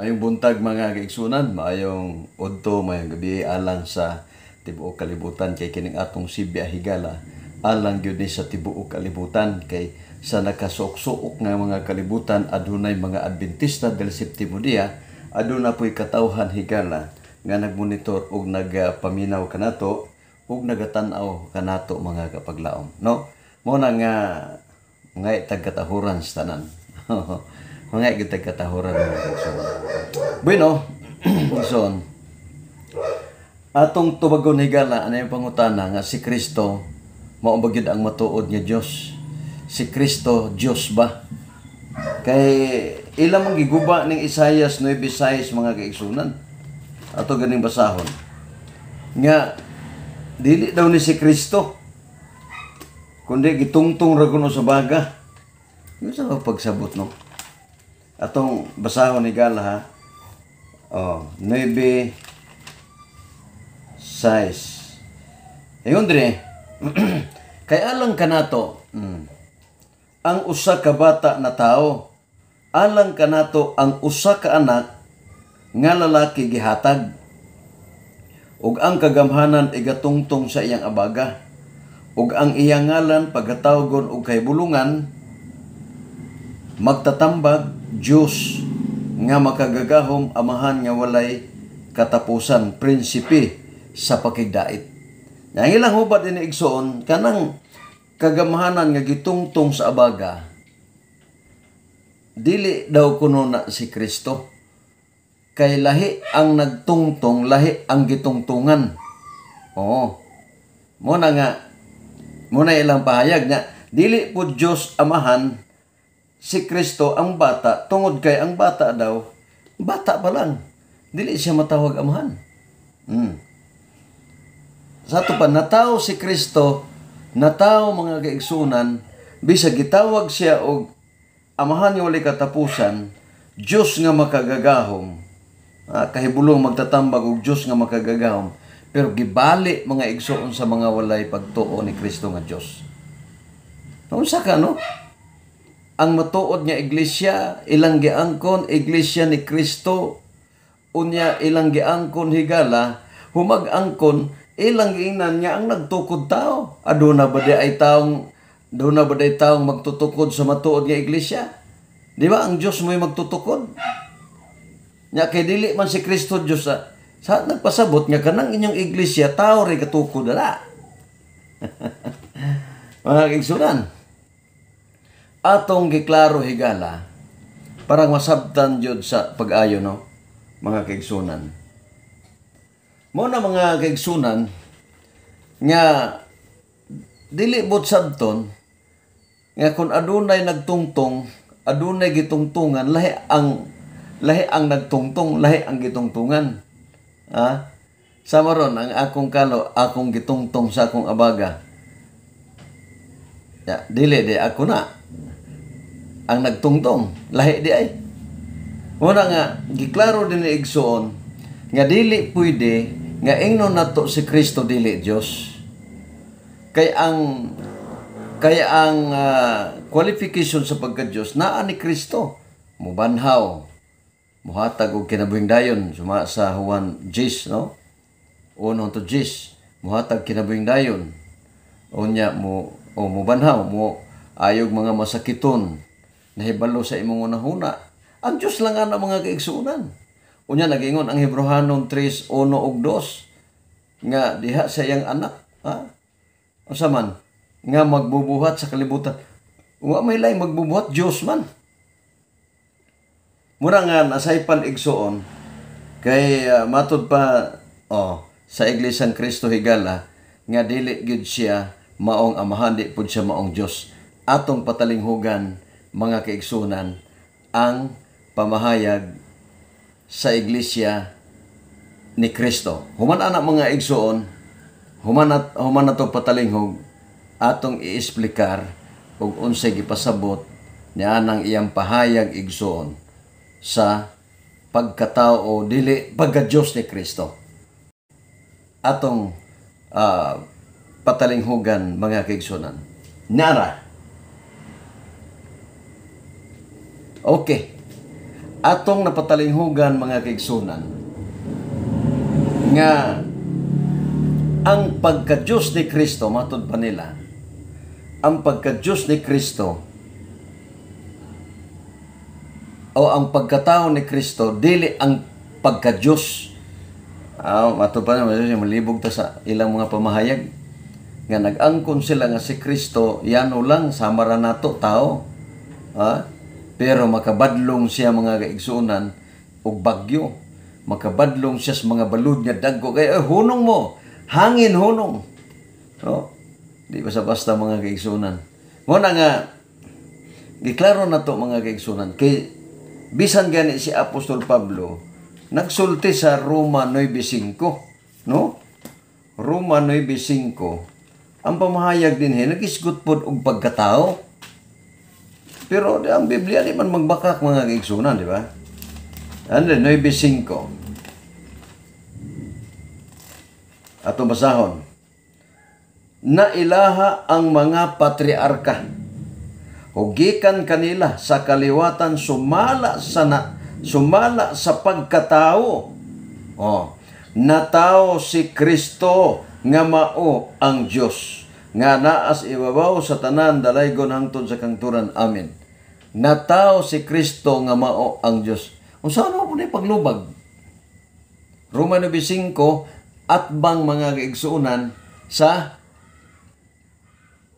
Ayong buntag mga kaigsunan, maayong udto mayong gabi alang sa tibuok kalibutan kay kining atong Sibya Higala. Alang gyud ni sa tibuok kalibutan kay sa nakasuok-suok nga mga kalibutan adunay mga Adventista del Septimo Dia aduna po'y katawhan higala nga nagmonitor og nagpaminaw kanato ug nagatan-aw kanato mga kapaglaom no mo na nga nga katahuran sa tanan Mga kita katahuran mo. So, bueno, so, atong tubagon higala ano yung pangutana nga si Kristo maumbagid ang matuod niya Dios si Kristo Dios ba kay ilang mang giguba ning Isaias 9:6 mga kaigsunan ato ganing basahon nga dili daw ni si Kristo kundi gitungtong ra kuno sa baga yun sa pagsabot no atong basahon ni Gala ha. Oh, 9 size. Ayon dre. Kay alang kanato, mm, ang usa ka bata na tao, alang kanato ang usa ka anak nga lalaki gihatag. Ug ang kagamhanan igatungtong sa iyang abaga. Ug ang iyang ngalan pagatawgon og kay bulungan magtatambag Diyos nga makagagahom amahan nga walay katapusan prinsipi sa pakigdait. Nga ilang hubad din igsoon kanang kagamahanan nga gitungtong sa abaga dili daw kuno na si Kristo kay lahi ang nagtungtong lahi ang gitungtungan. Oo. Mo na nga mo na ilang pahayag nga dili pud Dios amahan si Kristo ang bata tungod kay ang bata daw bata pa lang dili siya matawag amahan mm. sa ato pa nataw si Kristo nataw mga kaigsunan bisag gitawag siya og amahan nga walay katapusan Dios nga makagagahom ah, kahibulong magtatambag og Dios nga makagagahom pero gibali mga igsoon sa mga walay pagtuo ni Kristo nga Dios Unsa ka no? ang matuod nga iglesia ilang giangkon iglesia ni Kristo unya ilang giangkon higala humagangkon ilang giingnan niya ang nagtukod tao aduna ba di ay taong aduna ba di ay taong magtutukod sa matuod nga iglesia di ba ang Dios mo'y magtutukod nya kay dili man si Kristo Dios sa ah, sa nagpasabot nga kanang inyong iglesia tao ri katukod ala mga igsuran atong giklaro higala parang masabtan jud sa pag-ayo no mga kaigsunan mo na mga kaigsunan nga dili bot sabton nga kun adunay nagtungtong adunay gitungtungan lahi ang lahi ang nagtungtong lahi ang gitungtungan ha sama ron ang akong kalo akong gitungtong sa akong abaga ya dili di ako na ang nagtungtong lahi di ay una nga giklaro din igsoon nga dili pwede nga ingnon nato si Kristo dili Dios kay ang kay ang uh, qualification sa pagka Dios naa ni Kristo mubanhaw muhatag og kinabuhing dayon suma sa Juan 10 no uno to 10 muhatag kinabuhing dayon unya mo o mubanhaw mo ayog mga masakiton nahibalo sa imong unahuna. Ang Diyos lang ang mga kaigsuunan. Unya nagingon ang Hebrehanon 3:1 ug 2 nga diha sa iyang anak, ha? Unsa man nga magbubuhat sa kalibutan. Uwa may lain magbubuhat Dios man. Mura nga nasaypal igsuon kay uh, ah, matud pa oh, sa Iglesang Kristo Higala ah, nga dili gyud siya maong amahan di pud siya maong Dios atong patalinghugan mga kaigsunan, ang pamahayag sa iglesia ni Kristo. Human anak mga igsoon, human at human ato patalinghog atong iisplicar ug unsay gipasabot ni anang iyang pahayag igsoon sa pagkatao dili Dios ni Kristo. Atong uh, ah, patalinghugan mga kaigsunan. Nara, Okay. Atong napatalinghugan mga kaigsunan nga ang pagka-Diyos ni Kristo, matod pa nila, ang pagka-Diyos ni Kristo o ang pagkatao ni Kristo, dili ang pagka-Diyos. Ah, oh, matod pa nila, malibog ta sa ilang mga pamahayag nga nag-angkon sila nga si Kristo, yano lang, samara nato tao. Ha? Ah? Pero makabadlong siya mga kaigsuunan og bagyo. Makabadlong siya sa mga balud nga dagko kay eh, hunong mo. Hangin hunong. No? Di basta basta mga mo na nga giklaro na to mga kaigsuunan kay bisan gani si Apostol Pablo nagsulti sa Roma 9:5 no Roma 9:5 ang pamahayag din he nagisgot pod og pagkatao pero ang Biblia di man magbakak mga kaigsunan, di ba? Ano, 9.5. Ato basahon. Na ilaha ang mga patriarka. Hugikan kanila sa kaliwatan sumala sa na, sumala sa pagkatao. Oh, natao si Kristo nga mao ang Dios nga naas ibabaw sa tanan dalaygon hangtod sa kangturan. Amen. Natao si Kristo nga mao ang Dios. Unsa ano po ni paglubag? Roma 5 at bang mga igsuunan sa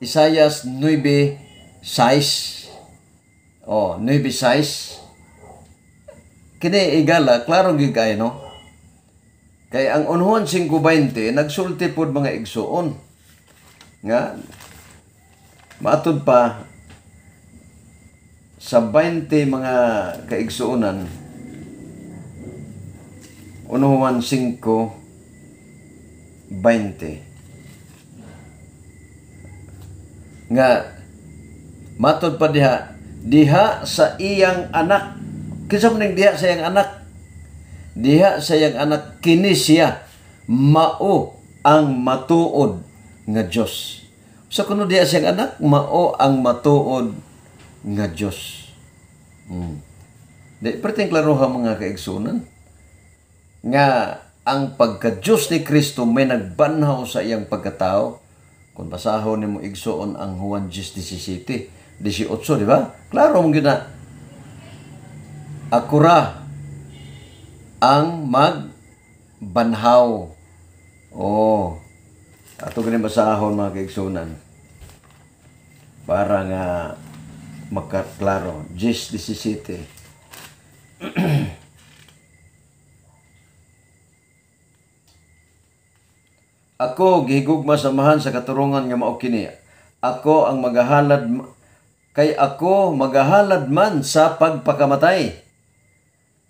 Isaiah 9:6 oh 9:6 kini igala klaro gyud no kay ang unhon 5:20 nagsulti pod mga igsuon nga matud pa sa 20 mga kaigsuonan, unuhan 5, 20. Nga, matod pa diha, diha sa iyang anak. Kinsa man diha sa iyang anak? Diha sa iyang anak kini siya mao ang matuod nga Dios. Sa kuno diha sa iyang anak mao ang matuod nga Dios. Mm. Di perting klaroha mga kaigsunan nga ang pagka-Diyos ni Kristo may nagbanhaw sa iyang pagkatao. Kung basahon ni mo igsoon ang Juan 10.17, 18, di ba? Klaro mong yun Akura ang magbanhaw. Oh, ato ganin basahon mga kaigsunan. Para nga makaklaro. 10-17. Ako gihigugma samahan sa katurungan nga mao Ako ang magahalad kay ako magahalad man sa pagpakamatay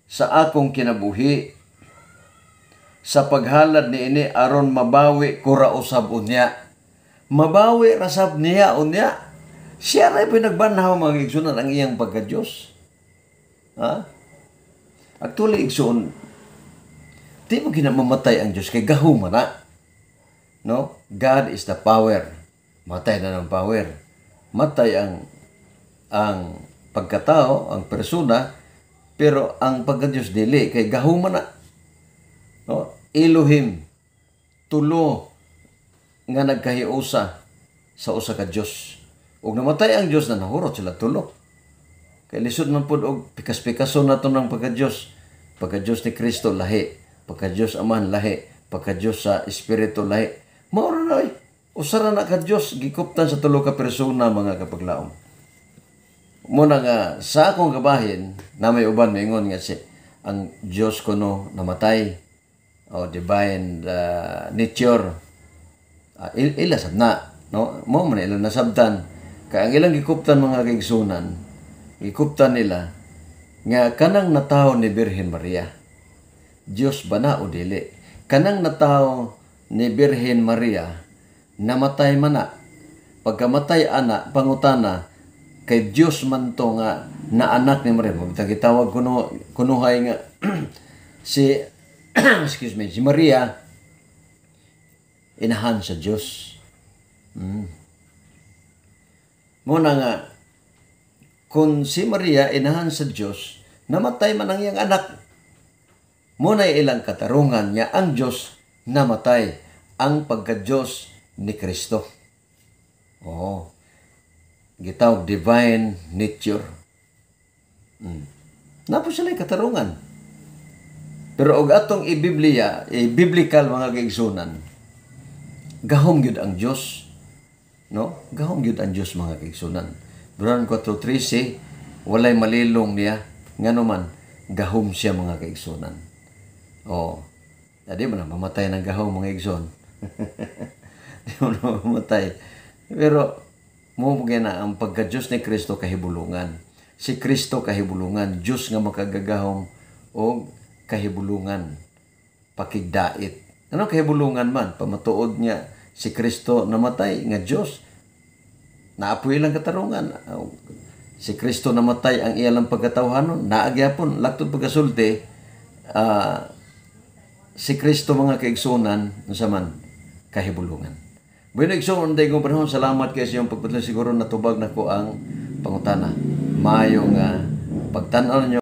sa akong kinabuhi sa paghalad ni ini aron mabawi kura usab unya mabawi rasab niya unya siya na pinagbanhaw mga igsunan ang iyang pagka-Diyos. Ha? Actually, igsuon, di mo ginamamatay ang Diyos kay gahuma na. No? God is the power. Matay na ng power. Matay ang ang pagkatao, ang persona, pero ang pagka-Diyos dili kay gahuma na. No? Elohim, tulo nga nagkahiusa sa usa ka Dios. Og namatay ang Dios na nahurot sila tulo. Kay lisod man pud og pikas-pikason nato ng pagka-Dios. Pagka-Dios ni Kristo lahi, pagka-Dios Amahan lahi, pagka-Dios sa Espiritu lahi. Mao ra oy. Usara na ka Dios gikuptan sa tulo ka persona mga kapaglaom. Muna nga sa akong kabahin na may uban mingon nga si ang Dios ko no namatay o divine uh, nature uh, il ila na no mo man ila nasabtan kaya ang ilang gikuptan mga kaigsunan, gikuptan nila, nga kanang natao ni Birhen Maria. Diyos ba na o dili? Kanang natao ni Birhen Maria, namatay mana. Pagkamatay ana, pangutana, kay Dios man to nga na anak ni Maria. Magta gitawag kuno kunuhay nga si excuse me, si Maria inahan sa Dios. Mm. Muna nga, kung si Maria inahan sa Diyos, namatay man ang iyang anak. Muna ilang katarungan niya ang Diyos namatay ang pagka-Diyos ni Kristo. Oo. Gitawag divine nature. Mm. Napo sila katarungan. Pero og atong i-Biblia, i-biblical mga kaigsunan, gahom gyud ang Diyos No? Gahong gyud ang Dios mga kaigsunan. Doon 4.3 si walay malilong niya. Nga naman, gahom siya mga kaigsunan. oh hindi man mamatay ng gahom mga igsun. di mo na mamatay. Pero, mumugay na ang pagka Dios ni Kristo kahibulungan. Si Kristo kahibulungan, Dios nga makagagahom og kahibulungan, pakigdait. Ano kahibulungan man? Pamatuod niya si Kristo namatay nga Dios Naapoy lang katarungan. Si Kristo namatay ang iyalang pagkatawhanon. Naagyapon, laktod pagkasulti, uh, si Kristo mga kaigsunan, nasaman, kahibulungan. Bueno, igsunan tayo ko panahon, salamat kayo sa iyong pagpatuloy. Siguro natubag na ko ang pangutana. Mayong uh, ah, pagtanaw nyo.